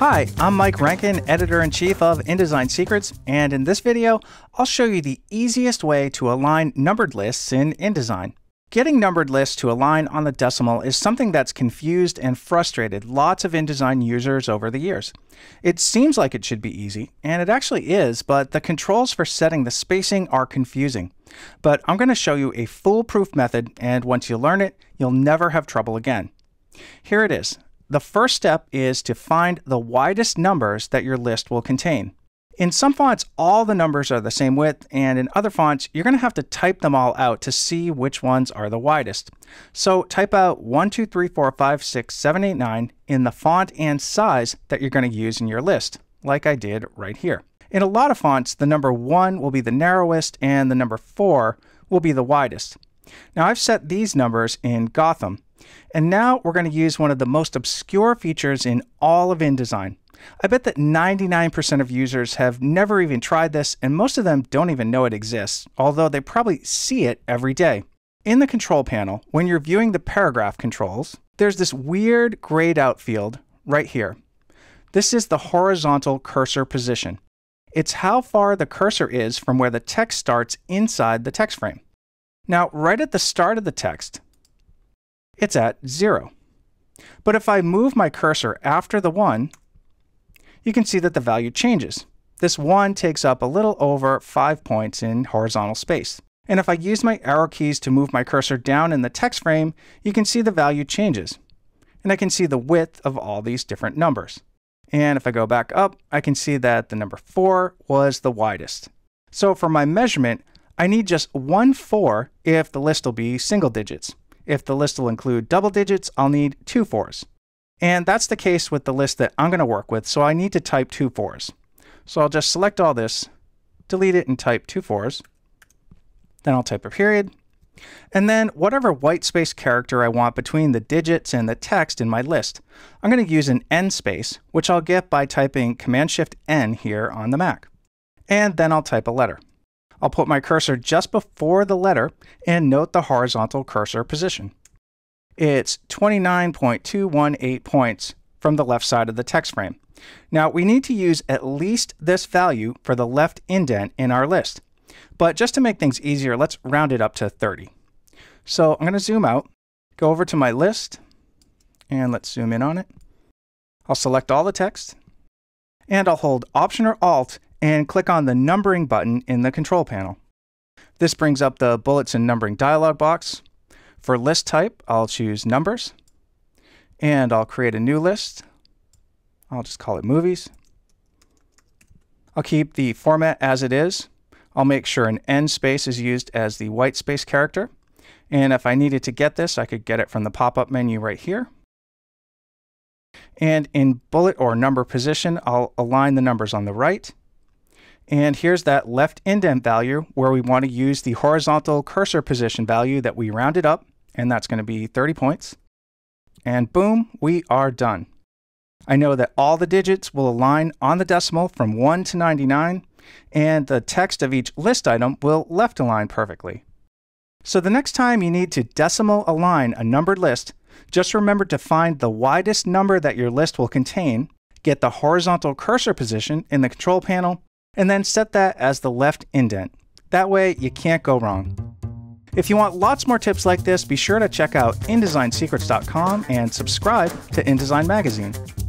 Hi, I'm Mike Rankin, Editor-in-Chief of InDesign Secrets, and in this video, I'll show you the easiest way to align numbered lists in InDesign. Getting numbered lists to align on the decimal is something that's confused and frustrated lots of InDesign users over the years. It seems like it should be easy, and it actually is, but the controls for setting the spacing are confusing. But I'm going to show you a foolproof method, and once you learn it, you'll never have trouble again. Here it is the first step is to find the widest numbers that your list will contain. In some fonts, all the numbers are the same width, and in other fonts, you're going to have to type them all out to see which ones are the widest. So type out 1, 2, 3, 4, 5, 6, 7, 8, 9 in the font and size that you're going to use in your list, like I did right here. In a lot of fonts, the number 1 will be the narrowest and the number 4 will be the widest. Now I've set these numbers in Gotham. And now we're going to use one of the most obscure features in all of InDesign. I bet that 99% of users have never even tried this, and most of them don't even know it exists, although they probably see it every day. In the control panel, when you're viewing the paragraph controls, there's this weird grayed out field right here. This is the horizontal cursor position. It's how far the cursor is from where the text starts inside the text frame. Now, right at the start of the text, it's at 0. But if I move my cursor after the 1, you can see that the value changes. This 1 takes up a little over 5 points in horizontal space. And if I use my arrow keys to move my cursor down in the text frame, you can see the value changes. And I can see the width of all these different numbers. And if I go back up, I can see that the number 4 was the widest. So for my measurement, I need just one 4 if the list will be single digits. If the list will include double digits, I'll need two 4s. And that's the case with the list that I'm going to work with, so I need to type two 4s. So I'll just select all this, delete it, and type two 4s. Then I'll type a period, and then whatever white space character I want between the digits and the text in my list. I'm going to use an N space, which I'll get by typing Command-Shift-N here on the Mac. And then I'll type a letter. I'll put my cursor just before the letter and note the horizontal cursor position. It's 29.218 points from the left side of the text frame. Now we need to use at least this value for the left indent in our list. But just to make things easier, let's round it up to 30. So I'm going to zoom out, go over to my list, and let's zoom in on it. I'll select all the text, and I'll hold Option or Alt and click on the numbering button in the control panel. This brings up the bullets and numbering dialog box. For list type, I'll choose numbers and I'll create a new list. I'll just call it movies. I'll keep the format as it is. I'll make sure an N space is used as the white space character. And if I needed to get this, I could get it from the pop-up menu right here. And in bullet or number position, I'll align the numbers on the right and here's that left indent value where we want to use the horizontal cursor position value that we rounded up, and that's going to be 30 points. And boom, we are done. I know that all the digits will align on the decimal from 1 to 99, and the text of each list item will left align perfectly. So the next time you need to decimal align a numbered list, just remember to find the widest number that your list will contain, get the horizontal cursor position in the control panel, and then set that as the left indent. That way you can't go wrong. If you want lots more tips like this, be sure to check out InDesignSecrets.com and subscribe to InDesign Magazine.